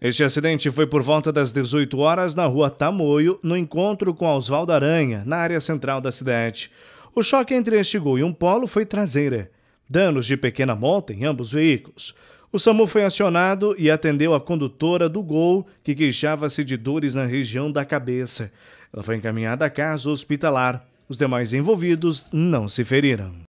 Este acidente foi por volta das 18 horas na rua Tamoio, no encontro com Oswaldo Aranha, na área central da cidade. O choque entre este gol e um polo foi traseira. Danos de pequena monta em ambos os veículos. O SAMU foi acionado e atendeu a condutora do gol, que queixava-se de dores na região da cabeça. Ela foi encaminhada à casa hospitalar. Os demais envolvidos não se feriram.